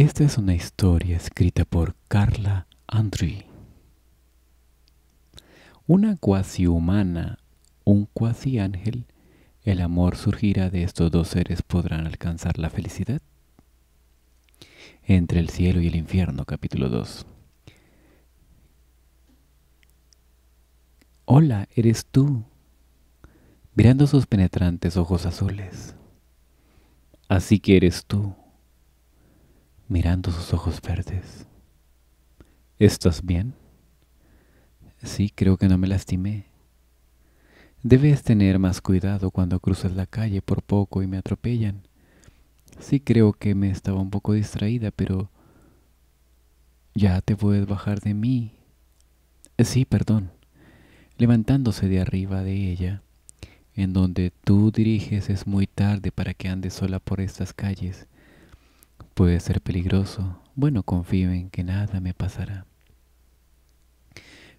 Esta es una historia escrita por Carla Andri. Una cuasi humana, un cuasi ángel, el amor surgirá de estos dos seres podrán alcanzar la felicidad. Entre el cielo y el infierno, capítulo 2. Hola, eres tú, mirando sus penetrantes ojos azules. Así que eres tú mirando sus ojos verdes. ¿Estás bien? Sí, creo que no me lastimé. Debes tener más cuidado cuando cruzas la calle por poco y me atropellan. Sí, creo que me estaba un poco distraída, pero... Ya te puedes bajar de mí. Sí, perdón. Levantándose de arriba de ella, en donde tú diriges es muy tarde para que andes sola por estas calles. Puede ser peligroso. Bueno, confío en que nada me pasará.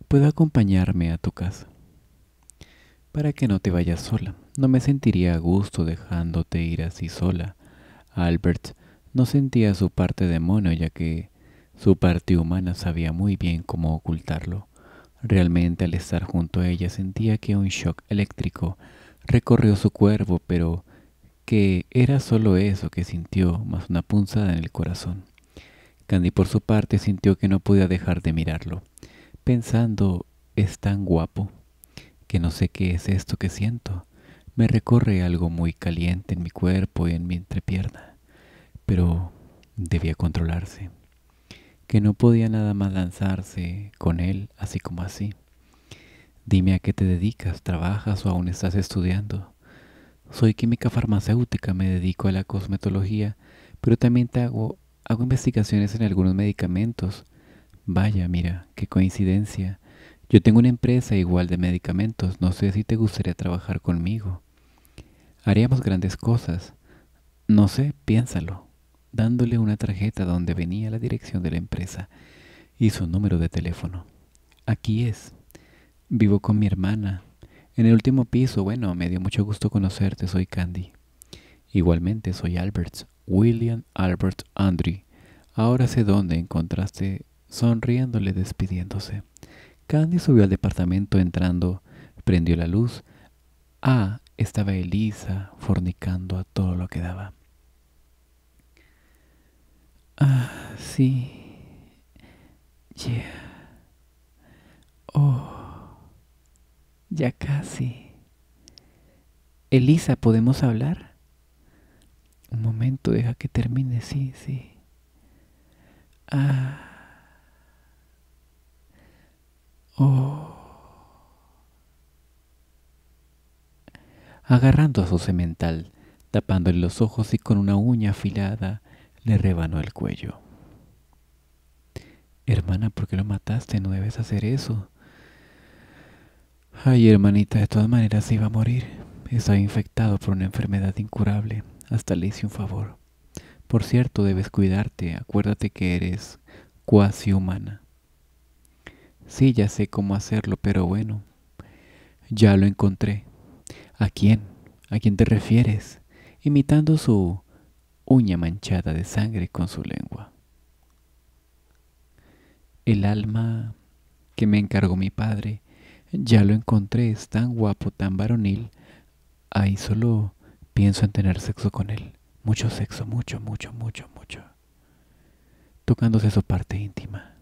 Puedo acompañarme a tu casa. Para que no te vayas sola. No me sentiría a gusto dejándote ir así sola. Albert no sentía su parte de mono ya que su parte humana sabía muy bien cómo ocultarlo. Realmente al estar junto a ella sentía que un shock eléctrico recorrió su cuerpo, pero que era solo eso que sintió, más una punzada en el corazón. Candy por su parte sintió que no podía dejar de mirarlo, pensando, es tan guapo, que no sé qué es esto que siento. Me recorre algo muy caliente en mi cuerpo y en mi entrepierna, pero debía controlarse, que no podía nada más lanzarse con él así como así. Dime a qué te dedicas, trabajas o aún estás estudiando. Soy química farmacéutica, me dedico a la cosmetología, pero también hago, hago investigaciones en algunos medicamentos. Vaya, mira, qué coincidencia. Yo tengo una empresa igual de medicamentos, no sé si te gustaría trabajar conmigo. Haríamos grandes cosas. No sé, piénsalo. Dándole una tarjeta donde venía la dirección de la empresa y su número de teléfono. Aquí es. Vivo con mi hermana, en el último piso, bueno, me dio mucho gusto conocerte, soy Candy. Igualmente soy Albert, William Albert Andre. Ahora sé dónde encontraste, sonriéndole despidiéndose. Candy subió al departamento entrando, prendió la luz. Ah, estaba Elisa fornicando a todo lo que daba. Ah, sí. Yeah. Oh. Ya casi. Elisa, ¿podemos hablar? Un momento, deja que termine, sí, sí. Ah. Oh. Agarrando a su semental, tapándole los ojos y con una uña afilada, le rebanó el cuello. Hermana, ¿por qué lo mataste? No debes hacer eso. Ay, hermanita, de todas maneras iba a morir. Estoy infectado por una enfermedad incurable. Hasta le hice un favor. Por cierto, debes cuidarte. Acuérdate que eres cuasi humana. Sí, ya sé cómo hacerlo, pero bueno, ya lo encontré. ¿A quién? ¿A quién te refieres? Imitando su uña manchada de sangre con su lengua. El alma que me encargó mi padre ya lo encontré, es tan guapo, tan varonil. Ahí solo pienso en tener sexo con él. Mucho sexo, mucho, mucho, mucho, mucho. Tocándose su parte íntima.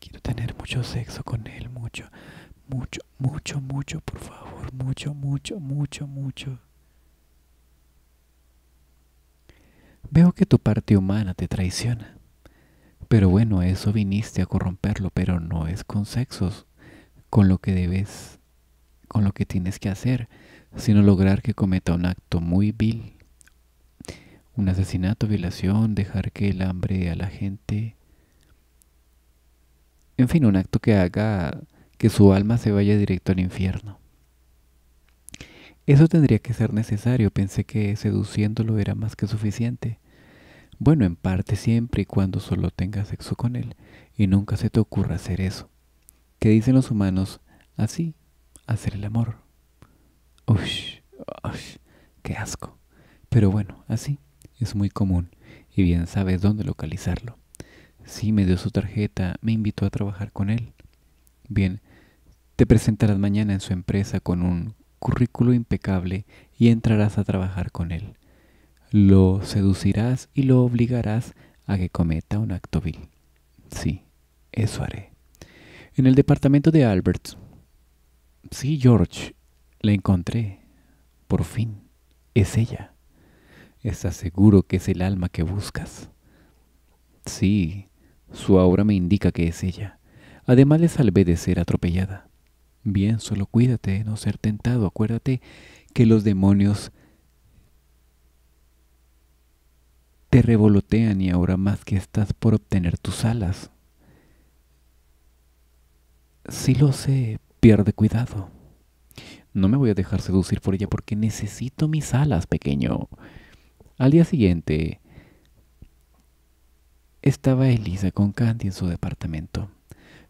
Quiero tener mucho sexo con él, mucho, mucho, mucho, mucho, por favor, mucho, mucho, mucho, mucho. Veo que tu parte humana te traiciona. Pero bueno, eso viniste a corromperlo, pero no es con sexos, con lo que debes, con lo que tienes que hacer, sino lograr que cometa un acto muy vil, un asesinato, violación, dejar que el hambre a la gente, en fin, un acto que haga que su alma se vaya directo al infierno. Eso tendría que ser necesario, pensé que seduciéndolo era más que suficiente. Bueno, en parte siempre y cuando solo tengas sexo con él, y nunca se te ocurra hacer eso que dicen los humanos, así, hacer el amor. Ush, qué asco. Pero bueno, así es muy común y bien sabes dónde localizarlo. Sí, me dio su tarjeta, me invitó a trabajar con él. Bien, te presentarás mañana en su empresa con un currículo impecable y entrarás a trabajar con él. Lo seducirás y lo obligarás a que cometa un acto vil. Sí, eso haré. En el departamento de Albert. Sí, George, la encontré. Por fin, es ella. Estás seguro que es el alma que buscas. Sí, su aura me indica que es ella. Además le salvé de ser atropellada. Bien, solo cuídate de no ser tentado. Acuérdate que los demonios te revolotean y ahora más que estás por obtener tus alas. Si lo sé, pierde cuidado. No me voy a dejar seducir por ella porque necesito mis alas, pequeño. Al día siguiente, estaba Elisa con Candy en su departamento.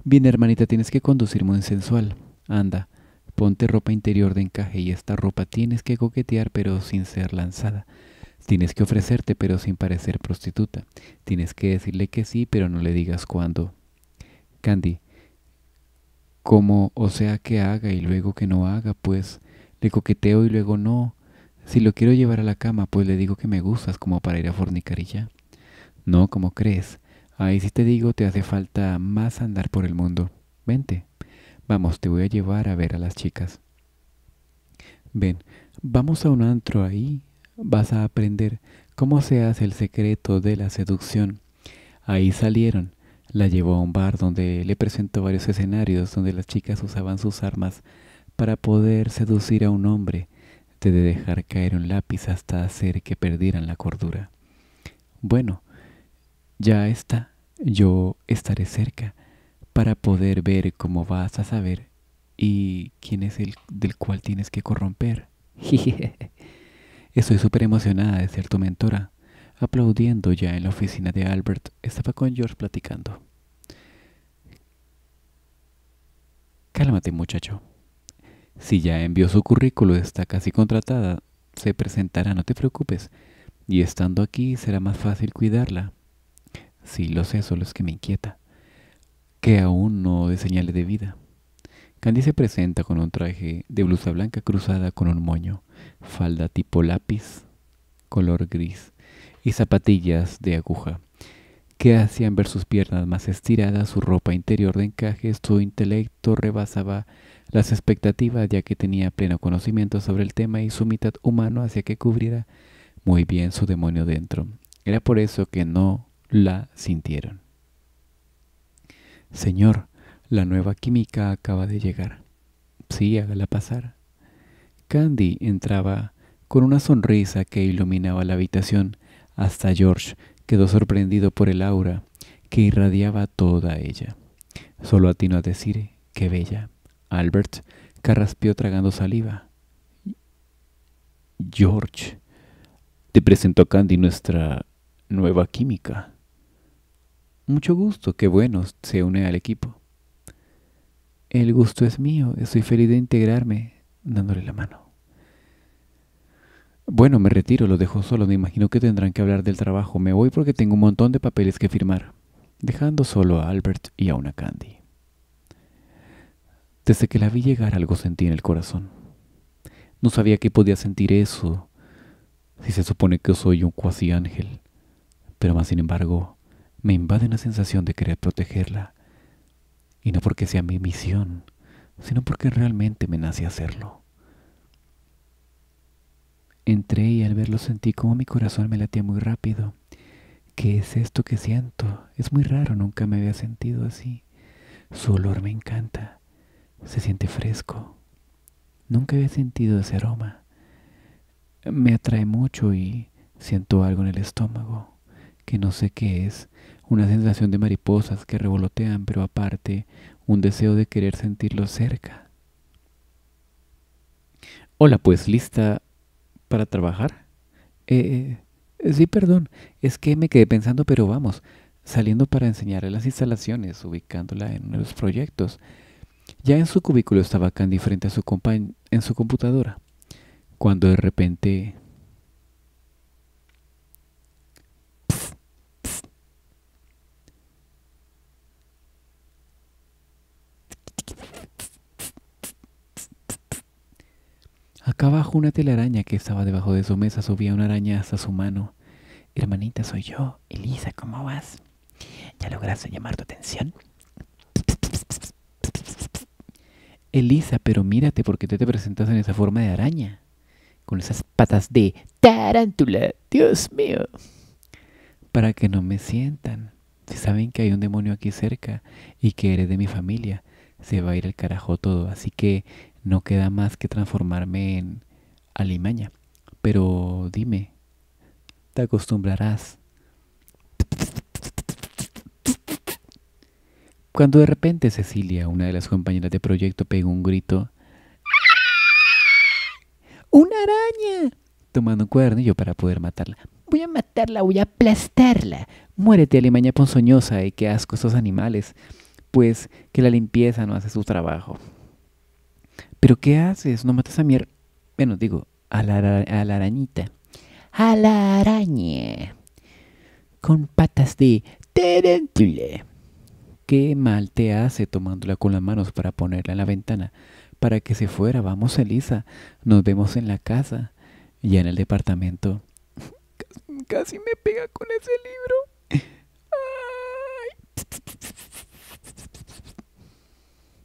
Bien, hermanita, tienes que conducir muy sensual. Anda, ponte ropa interior de encaje y esta ropa tienes que coquetear pero sin ser lanzada. Tienes que ofrecerte pero sin parecer prostituta. Tienes que decirle que sí pero no le digas cuándo. Candy, como o sea que haga y luego que no haga, pues le coqueteo y luego no. Si lo quiero llevar a la cama, pues le digo que me gustas como para ir a Fornicarilla No, como crees. Ahí sí te digo, te hace falta más andar por el mundo. Vente. Vamos, te voy a llevar a ver a las chicas. Ven, vamos a un antro ahí. Vas a aprender cómo se hace el secreto de la seducción. Ahí salieron la llevó a un bar donde le presentó varios escenarios donde las chicas usaban sus armas para poder seducir a un hombre, desde dejar caer un lápiz hasta hacer que perdieran la cordura. Bueno, ya está, yo estaré cerca para poder ver cómo vas a saber y quién es el del cual tienes que corromper. Estoy súper emocionada de ser tu mentora aplaudiendo ya en la oficina de Albert, estaba con George platicando. Cálmate, muchacho. Si ya envió su currículo, está casi contratada, se presentará, no te preocupes. Y estando aquí será más fácil cuidarla. Sí, lo sé, solo es que me inquieta. Que aún no de señales de vida. Candy se presenta con un traje de blusa blanca cruzada con un moño, falda tipo lápiz, color gris, y zapatillas de aguja, que hacían ver sus piernas más estiradas, su ropa interior de encajes, su intelecto rebasaba las expectativas ya que tenía pleno conocimiento sobre el tema y su mitad humano hacía que cubriera muy bien su demonio dentro. Era por eso que no la sintieron. Señor, la nueva química acaba de llegar. Sí, hágala pasar. Candy entraba con una sonrisa que iluminaba la habitación hasta George quedó sorprendido por el aura que irradiaba toda ella. Solo atino a decir, qué bella. Albert carraspeó tragando saliva. George, te presento a Candy nuestra nueva química. Mucho gusto, qué bueno, se une al equipo. El gusto es mío, estoy feliz de integrarme, dándole la mano. Bueno, me retiro, lo dejo solo. Me imagino que tendrán que hablar del trabajo. Me voy porque tengo un montón de papeles que firmar. Dejando solo a Albert y a una Candy. Desde que la vi llegar algo sentí en el corazón. No sabía que podía sentir eso, si se supone que soy un cuasi ángel. Pero más sin embargo, me invade una sensación de querer protegerla. Y no porque sea mi misión, sino porque realmente me nace hacerlo. Entré y al verlo sentí como mi corazón me latía muy rápido. ¿Qué es esto que siento? Es muy raro, nunca me había sentido así. Su olor me encanta. Se siente fresco. Nunca había sentido ese aroma. Me atrae mucho y siento algo en el estómago, que no sé qué es, una sensación de mariposas que revolotean, pero aparte un deseo de querer sentirlo cerca. Hola, pues lista para trabajar? Eh, eh, sí, perdón, es que me quedé pensando, pero vamos, saliendo para enseñarle las instalaciones, ubicándola en los proyectos. Ya en su cubículo estaba Candy frente a su en su computadora, cuando de repente Acá abajo una telaraña que estaba debajo de su mesa subía una araña hasta su mano. Hermanita, soy yo. Elisa, ¿cómo vas? ¿Ya lograste llamar tu atención? Elisa, pero mírate, porque te, te presentas en esa forma de araña? Con esas patas de tarántula, Dios mío. Para que no me sientan. Si saben que hay un demonio aquí cerca y que eres de mi familia, se va a ir al carajo todo. Así que no queda más que transformarme en alimaña. Pero dime, te acostumbrarás. Cuando de repente Cecilia, una de las compañeras de proyecto, pegó un grito. ¡Una araña! Tomando un yo para poder matarla. Voy a matarla, voy a aplastarla. Muérete, alimaña ponzoñosa, y qué asco esos animales. Pues que la limpieza no hace su trabajo. ¿Pero qué haces? No matas a mi... Bueno, digo, a la, arañita. A la araña. Con patas de tarántula. Qué mal te hace tomándola con las manos para ponerla en la ventana. Para que se fuera. Vamos, Elisa. Nos vemos en la casa. Ya en el departamento. Casi me pega con ese libro.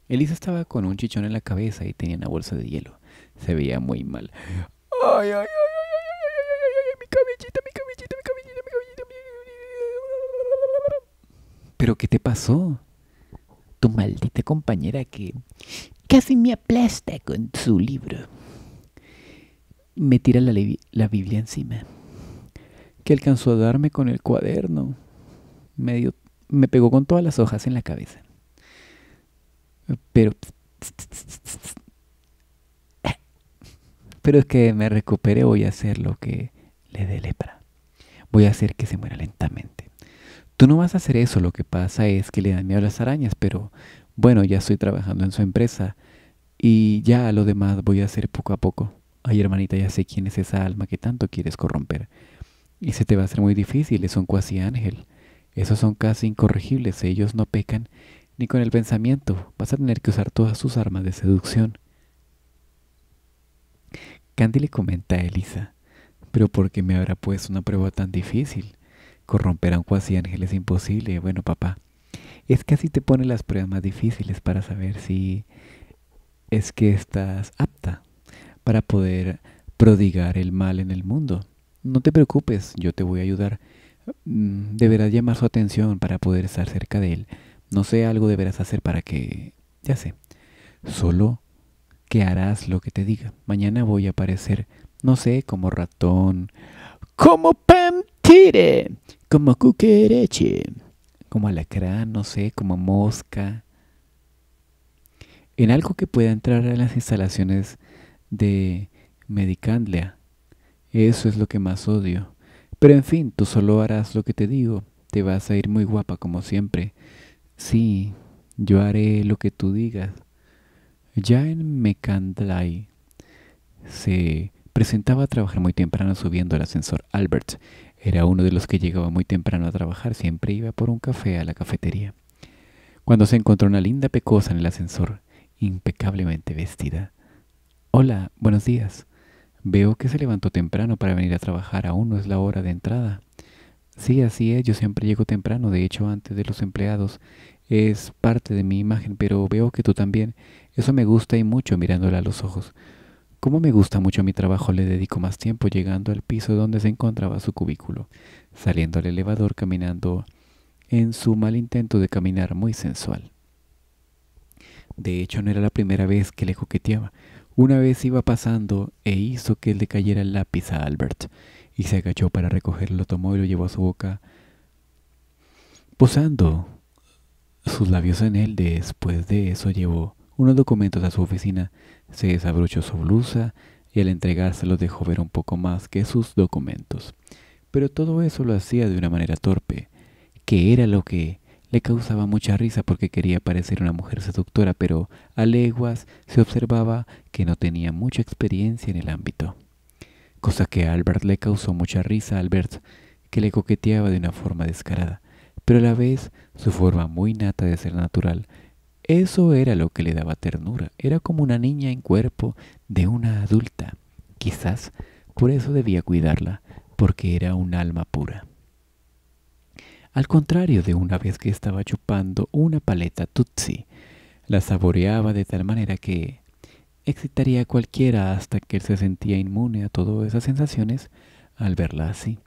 Elisa estaba con un chichón en la cabeza y tenía una bolsa de hielo. Se veía muy mal. ¡Ay, ay, ay, ay, ay, ay, mi cabellita, mi cabellita, mi cabellita, mi cabellita! ¿Pero qué te pasó? Tu maldita compañera que casi me aplasta con su libro. Me tira la, la Biblia encima. Que alcanzó a darme con el cuaderno. me pegó con todas las hojas en la cabeza. Pero... Pero es que me recuperé, voy a hacer lo que le dé lepra. Voy a hacer que se muera lentamente. Tú no vas a hacer eso, lo que pasa es que le dan miedo a las arañas, pero bueno, ya estoy trabajando en su empresa y ya lo demás voy a hacer poco a poco. Ay, hermanita, ya sé quién es esa alma que tanto quieres corromper. Y se te va a hacer muy difícil, es un cuasi ángel. Esos son casi incorregibles, ellos no pecan ni con el pensamiento. Vas a tener que usar todas sus armas de seducción. Candy le comenta a Elisa, pero ¿por qué me habrá puesto una prueba tan difícil? Corromper a un cuasi ángel es imposible. Bueno, papá, es que así te pone las pruebas más difíciles para saber si es que estás apta para poder prodigar el mal en el mundo. No te preocupes, yo te voy a ayudar. Mm, deberás llamar su atención para poder estar cerca de él no sé, algo deberás hacer para que... Ya sé. Solo que harás lo que te diga. Mañana voy a aparecer, no sé, como ratón. Como pantire. Como cuquereche. Como alacrán, no sé, como mosca. En algo que pueda entrar a las instalaciones de Medicandlea. Eso es lo que más odio. Pero en fin, tú solo harás lo que te digo. Te vas a ir muy guapa como siempre. Sí, yo haré lo que tú digas. Ya en Mecandlay se presentaba a trabajar muy temprano subiendo al ascensor Albert. Era uno de los que llegaba muy temprano a trabajar, siempre iba por un café a la cafetería. Cuando se encontró una linda pecosa en el ascensor, impecablemente vestida. Hola, buenos días. Veo que se levantó temprano para venir a trabajar, aún no es la hora de entrada. Sí, así es, yo siempre llego temprano, de hecho antes de los empleados. Es parte de mi imagen, pero veo que tú también. Eso me gusta y mucho mirándola a los ojos. Como me gusta mucho mi trabajo, le dedico más tiempo llegando al piso donde se encontraba su cubículo, saliendo al elevador caminando en su mal intento de caminar muy sensual. De hecho, no era la primera vez que le coqueteaba. Una vez iba pasando e hizo que le cayera el lápiz a Albert y se agachó para recoger el tomó y lo llevó a su boca, posando sus labios en él. Después de eso llevó unos documentos a su oficina, se desabrochó su blusa y al entregárselo dejó ver un poco más que sus documentos. Pero todo eso lo hacía de una manera torpe, que era lo que le causaba mucha risa porque quería parecer una mujer seductora, pero a leguas se observaba que no tenía mucha experiencia en el ámbito cosa que a Albert le causó mucha risa Albert, que le coqueteaba de una forma descarada, pero a la vez su forma muy nata de ser natural. Eso era lo que le daba ternura, era como una niña en cuerpo de una adulta. Quizás por eso debía cuidarla, porque era un alma pura. Al contrario de una vez que estaba chupando una paleta Tutsi, la saboreaba de tal manera que excitaría a cualquiera hasta que él se sentía inmune a todas esas sensaciones al verla así,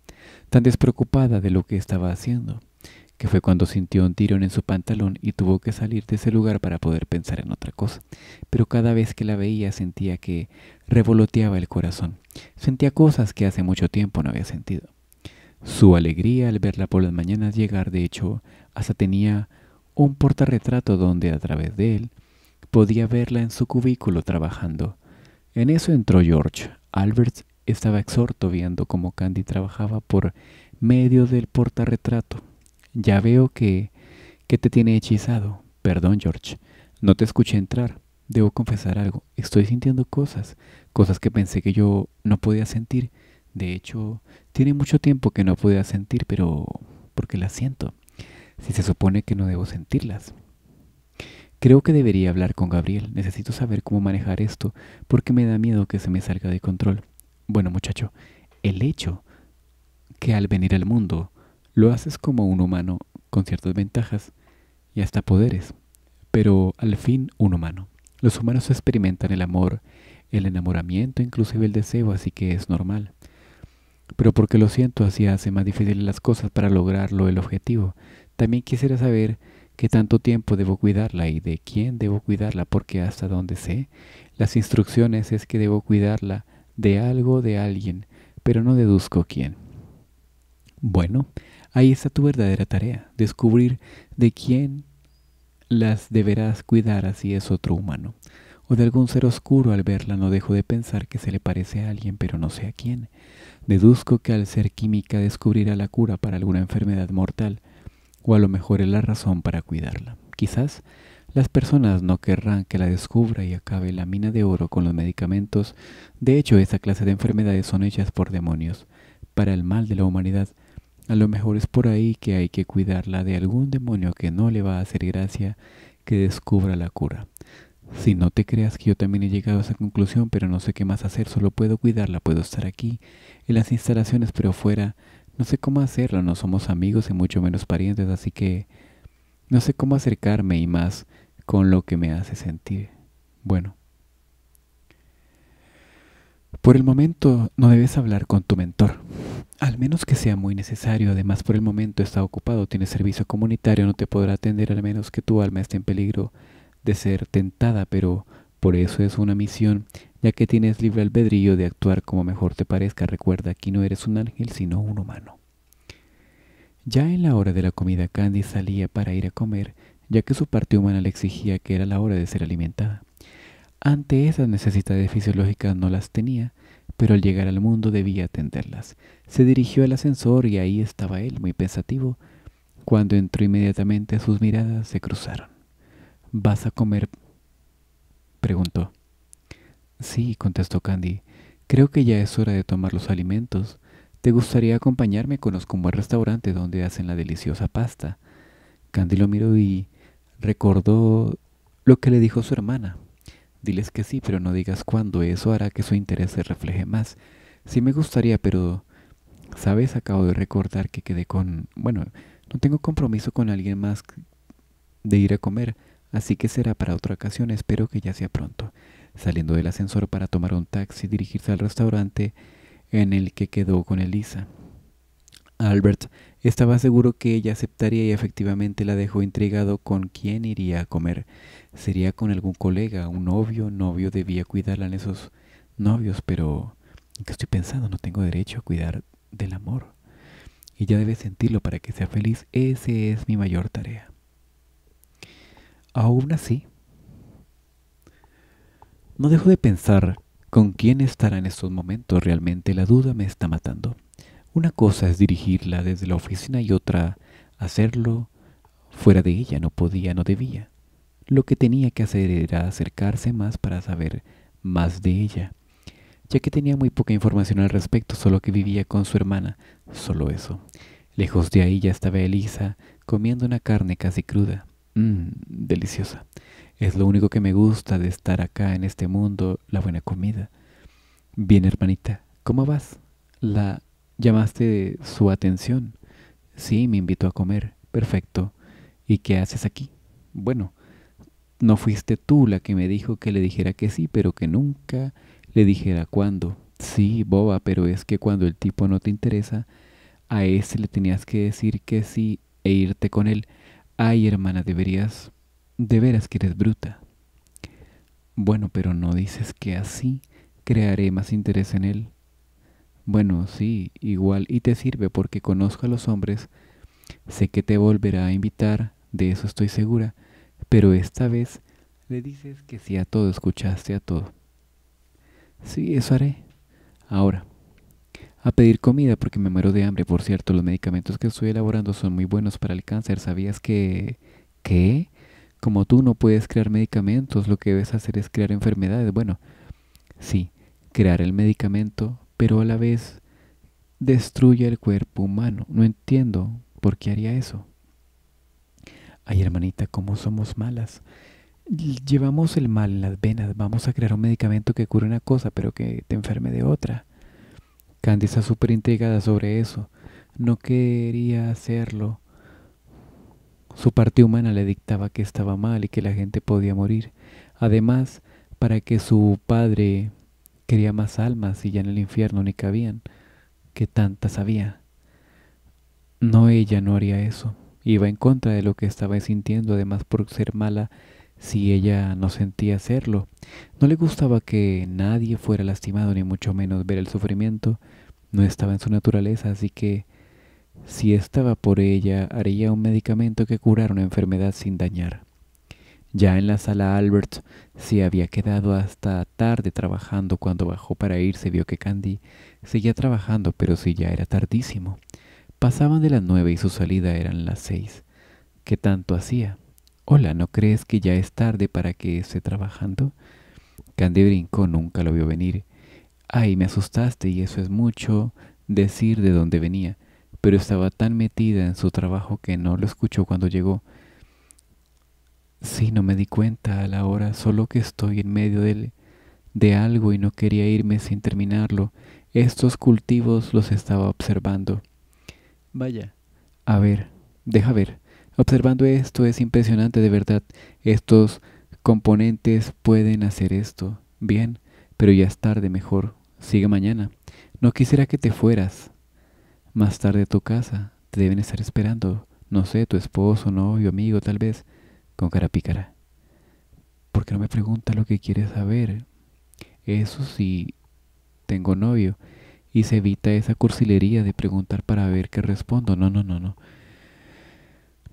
tan despreocupada de lo que estaba haciendo, que fue cuando sintió un tirón en su pantalón y tuvo que salir de ese lugar para poder pensar en otra cosa. Pero cada vez que la veía sentía que revoloteaba el corazón, sentía cosas que hace mucho tiempo no había sentido. Su alegría al verla por las mañanas llegar, de hecho, hasta tenía un portarretrato donde a través de él Podía verla en su cubículo trabajando. En eso entró George. Albert estaba exhorto viendo cómo Candy trabajaba por medio del portarretrato. Ya veo que, que te tiene hechizado. Perdón, George. No te escuché entrar. Debo confesar algo. Estoy sintiendo cosas, cosas que pensé que yo no podía sentir. De hecho, tiene mucho tiempo que no podía sentir, pero porque las siento. Si se supone que no debo sentirlas. Creo que debería hablar con Gabriel. Necesito saber cómo manejar esto porque me da miedo que se me salga de control. Bueno, muchacho, el hecho que al venir al mundo lo haces como un humano con ciertas ventajas y hasta poderes, pero al fin un humano. Los humanos experimentan el amor, el enamoramiento, inclusive el deseo, así que es normal. Pero porque lo siento, así hace más difíciles las cosas para lograrlo el objetivo. También quisiera saber ¿Qué tanto tiempo debo cuidarla y de quién debo cuidarla? Porque hasta donde sé, las instrucciones es que debo cuidarla de algo, de alguien, pero no deduzco quién. Bueno, ahí está tu verdadera tarea, descubrir de quién las deberás cuidar así es otro humano. O de algún ser oscuro al verla no dejo de pensar que se le parece a alguien, pero no sé a quién. Deduzco que al ser química descubrirá la cura para alguna enfermedad mortal, o a lo mejor es la razón para cuidarla. Quizás las personas no querrán que la descubra y acabe la mina de oro con los medicamentos. De hecho, esa clase de enfermedades son hechas por demonios, para el mal de la humanidad. A lo mejor es por ahí que hay que cuidarla de algún demonio que no le va a hacer gracia que descubra la cura. Si no te creas que yo también he llegado a esa conclusión, pero no sé qué más hacer, solo puedo cuidarla, puedo estar aquí, en las instalaciones, pero fuera no sé cómo hacerlo, no somos amigos y mucho menos parientes, así que no sé cómo acercarme y más con lo que me hace sentir. Bueno, por el momento no debes hablar con tu mentor. Al menos que sea muy necesario, además por el momento está ocupado, tiene servicio comunitario, no te podrá atender al menos que tu alma esté en peligro de ser tentada, pero por eso es una misión ya que tienes libre albedrío de actuar como mejor te parezca. Recuerda, que no eres un ángel, sino un humano. Ya en la hora de la comida, Candy salía para ir a comer, ya que su parte humana le exigía que era la hora de ser alimentada. Ante esas necesidades fisiológicas no las tenía, pero al llegar al mundo debía atenderlas. Se dirigió al ascensor y ahí estaba él, muy pensativo. Cuando entró inmediatamente sus miradas se cruzaron. ¿Vas a comer? preguntó. Sí, contestó Candy. Creo que ya es hora de tomar los alimentos. ¿Te gustaría acompañarme? los un buen restaurante donde hacen la deliciosa pasta. Candy lo miró y recordó lo que le dijo su hermana. Diles que sí, pero no digas cuándo. Eso hará que su interés se refleje más. Sí me gustaría, pero... Sabes, acabo de recordar que quedé con... Bueno, no tengo compromiso con alguien más de ir a comer, así que será para otra ocasión. Espero que ya sea pronto saliendo del ascensor para tomar un taxi y dirigirse al restaurante en el que quedó con Elisa. Albert estaba seguro que ella aceptaría y efectivamente la dejó intrigado con quién iría a comer. Sería con algún colega, un novio, novio debía cuidarla en esos novios, pero ¿qué estoy pensando, no tengo derecho a cuidar del amor. Y ya debe sentirlo para que sea feliz, esa es mi mayor tarea. Aún así, no dejo de pensar con quién estará en estos momentos. Realmente la duda me está matando. Una cosa es dirigirla desde la oficina y otra hacerlo fuera de ella. No podía, no debía. Lo que tenía que hacer era acercarse más para saber más de ella, ya que tenía muy poca información al respecto, solo que vivía con su hermana, solo eso. Lejos de ahí ya estaba Elisa comiendo una carne casi cruda. Mmm, deliciosa. Es lo único que me gusta de estar acá en este mundo, la buena comida. Bien, hermanita, ¿cómo vas? La llamaste su atención. Sí, me invitó a comer. Perfecto. ¿Y qué haces aquí? Bueno, no fuiste tú la que me dijo que le dijera que sí, pero que nunca le dijera cuándo. Sí, boba, pero es que cuando el tipo no te interesa, a ese le tenías que decir que sí e irte con él. Ay, hermana, deberías de veras que eres bruta. Bueno, pero no dices que así crearé más interés en él. Bueno, sí, igual y te sirve porque conozco a los hombres. Sé que te volverá a invitar, de eso estoy segura, pero esta vez le dices que sí a todo, escuchaste a todo. Sí, eso haré. Ahora, a pedir comida porque me muero de hambre. Por cierto, los medicamentos que estoy elaborando son muy buenos para el cáncer. ¿Sabías que... ¿Qué? como tú no puedes crear medicamentos, lo que debes hacer es crear enfermedades. Bueno, sí, crear el medicamento, pero a la vez destruye el cuerpo humano. No entiendo por qué haría eso. Ay, hermanita, cómo somos malas. Llevamos el mal en las venas. Vamos a crear un medicamento que cure una cosa, pero que te enferme de otra. Candy está súper intrigada sobre eso. No quería hacerlo su parte humana le dictaba que estaba mal y que la gente podía morir. Además, para que su padre quería más almas y ya en el infierno ni cabían, que tantas había. No, ella no haría eso. Iba en contra de lo que estaba sintiendo, además por ser mala, si ella no sentía hacerlo. No le gustaba que nadie fuera lastimado, ni mucho menos ver el sufrimiento. No estaba en su naturaleza, así que si estaba por ella, haría un medicamento que curara una enfermedad sin dañar. Ya en la sala Albert se había quedado hasta tarde trabajando. Cuando bajó para irse vio que Candy seguía trabajando, pero si ya era tardísimo. Pasaban de las nueve y su salida eran las seis. ¿Qué tanto hacía? Hola, ¿no crees que ya es tarde para que esté trabajando? Candy brincó, nunca lo vio venir. Ay, me asustaste y eso es mucho decir de dónde venía pero estaba tan metida en su trabajo que no lo escuchó cuando llegó. Sí, no me di cuenta a la hora, solo que estoy en medio de, de algo y no quería irme sin terminarlo. Estos cultivos los estaba observando. Vaya. A ver, deja ver. Observando esto es impresionante de verdad. Estos componentes pueden hacer esto. Bien, pero ya es tarde mejor. Sigue mañana. No quisiera que te fueras más tarde a tu casa. Te deben estar esperando, no sé, tu esposo, novio, amigo, tal vez, con cara pícara. Porque no me pregunta lo que quiere saber? Eso sí, tengo novio. Y se evita esa cursilería de preguntar para ver qué respondo. No, no, no, no.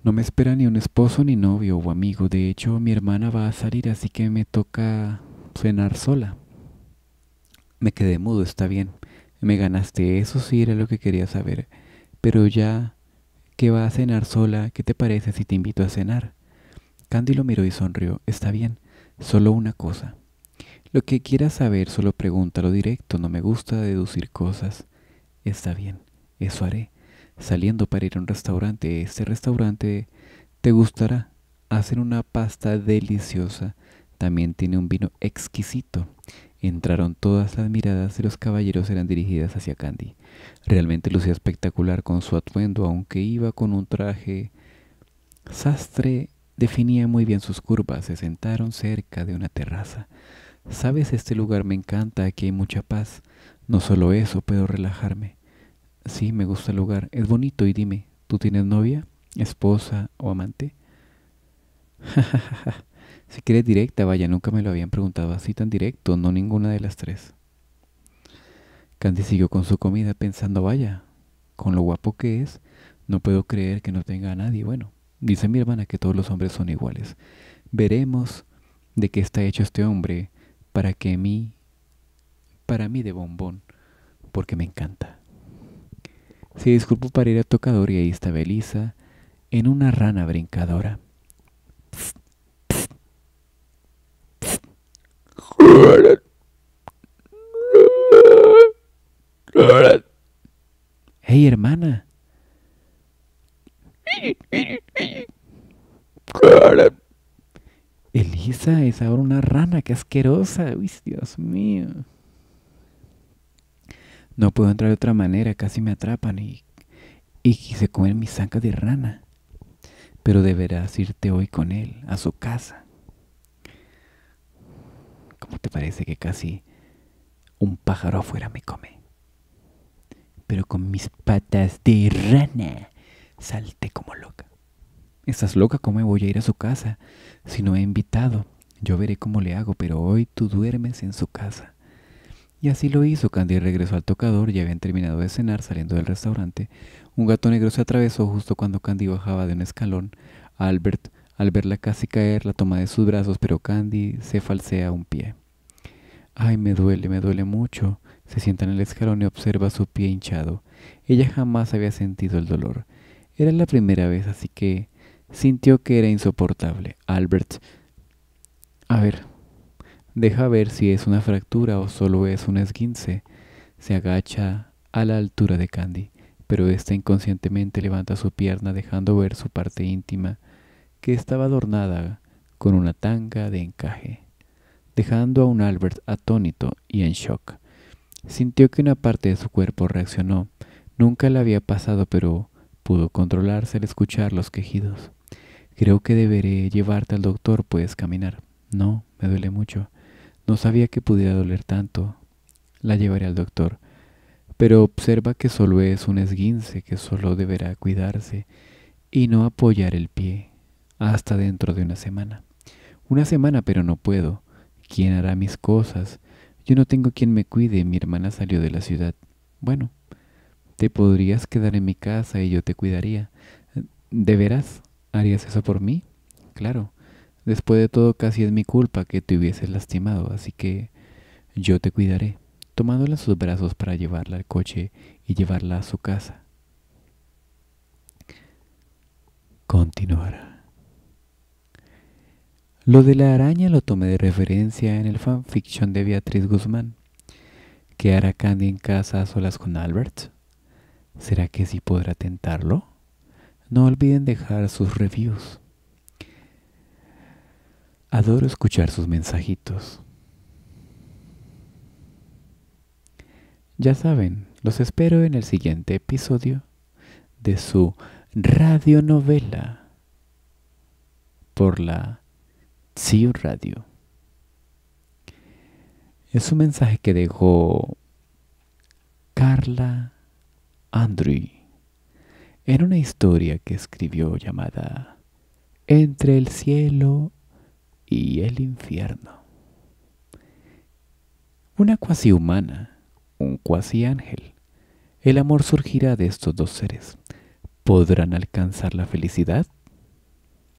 No me espera ni un esposo, ni novio o amigo. De hecho, mi hermana va a salir, así que me toca cenar sola. Me quedé mudo, está bien. Me ganaste, eso sí era lo que quería saber. Pero ya que va a cenar sola, ¿qué te parece si te invito a cenar? Candy lo miró y sonrió. Está bien, solo una cosa. Lo que quieras saber, solo pregúntalo directo. No me gusta deducir cosas. Está bien, eso haré. Saliendo para ir a un restaurante, este restaurante te gustará. Hacen una pasta deliciosa. También tiene un vino exquisito entraron todas las miradas de los caballeros eran dirigidas hacia Candy. Realmente lucía espectacular con su atuendo, aunque iba con un traje sastre, definía muy bien sus curvas. Se sentaron cerca de una terraza. Sabes, este lugar me encanta, aquí hay mucha paz. No solo eso, puedo relajarme. Sí, me gusta el lugar, es bonito y dime, ¿tú tienes novia, esposa o amante? Si quieres directa, vaya, nunca me lo habían preguntado así tan directo, no ninguna de las tres. Candy siguió con su comida pensando, vaya, con lo guapo que es, no puedo creer que no tenga a nadie. Bueno, dice mi hermana que todos los hombres son iguales. Veremos de qué está hecho este hombre para que mí, para mí de bombón, porque me encanta. Se disculpo para ir al tocador y ahí está Belisa en una rana brincadora. Hey, hermana. Elisa es ahora una rana, que asquerosa. Uy, Dios mío. No puedo entrar de otra manera, casi me atrapan y, y, comer se comen de rana. Pero deberás irte hoy con él a su casa te parece que casi un pájaro afuera me come? Pero con mis patas de rana salté como loca. Estás loca, ¿cómo voy a ir a su casa? Si no he invitado, yo veré cómo le hago, pero hoy tú duermes en su casa. Y así lo hizo. Candy regresó al tocador, ya habían terminado de cenar saliendo del restaurante. Un gato negro se atravesó justo cuando Candy bajaba de un escalón. Albert al verla casi caer, la toma de sus brazos, pero Candy se falsea un pie. Ay, me duele, me duele mucho. Se sienta en el escalón y observa su pie hinchado. Ella jamás había sentido el dolor. Era la primera vez, así que sintió que era insoportable. Albert, a ver, deja ver si es una fractura o solo es un esguince. Se agacha a la altura de Candy, pero ésta inconscientemente levanta su pierna dejando ver su parte íntima que estaba adornada con una tanga de encaje, dejando a un Albert atónito y en shock. Sintió que una parte de su cuerpo reaccionó. Nunca la había pasado, pero pudo controlarse al escuchar los quejidos. Creo que deberé llevarte al doctor, puedes caminar. No, me duele mucho. No sabía que pudiera doler tanto. La llevaré al doctor. Pero observa que solo es un esguince, que solo deberá cuidarse y no apoyar el pie hasta dentro de una semana. Una semana pero no puedo. ¿Quién hará mis cosas? Yo no tengo quien me cuide, mi hermana salió de la ciudad. Bueno, te podrías quedar en mi casa y yo te cuidaría. ¿De veras? ¿Harías eso por mí? Claro. Después de todo casi es mi culpa que te hubieses lastimado, así que yo te cuidaré, tomándola en sus brazos para llevarla al coche y llevarla a su casa. Continuará. Lo de la araña lo tomé de referencia en el fanfiction de Beatriz Guzmán. ¿Qué hará Candy en casa a solas con Albert? ¿Será que sí podrá tentarlo? No olviden dejar sus reviews. Adoro escuchar sus mensajitos. Ya saben, los espero en el siguiente episodio de su radionovela por la Radio. Es un mensaje que dejó Carla Andrew en una historia que escribió llamada Entre el cielo y el infierno. Una cuasi humana, un cuasi ángel. El amor surgirá de estos dos seres. ¿Podrán alcanzar la felicidad?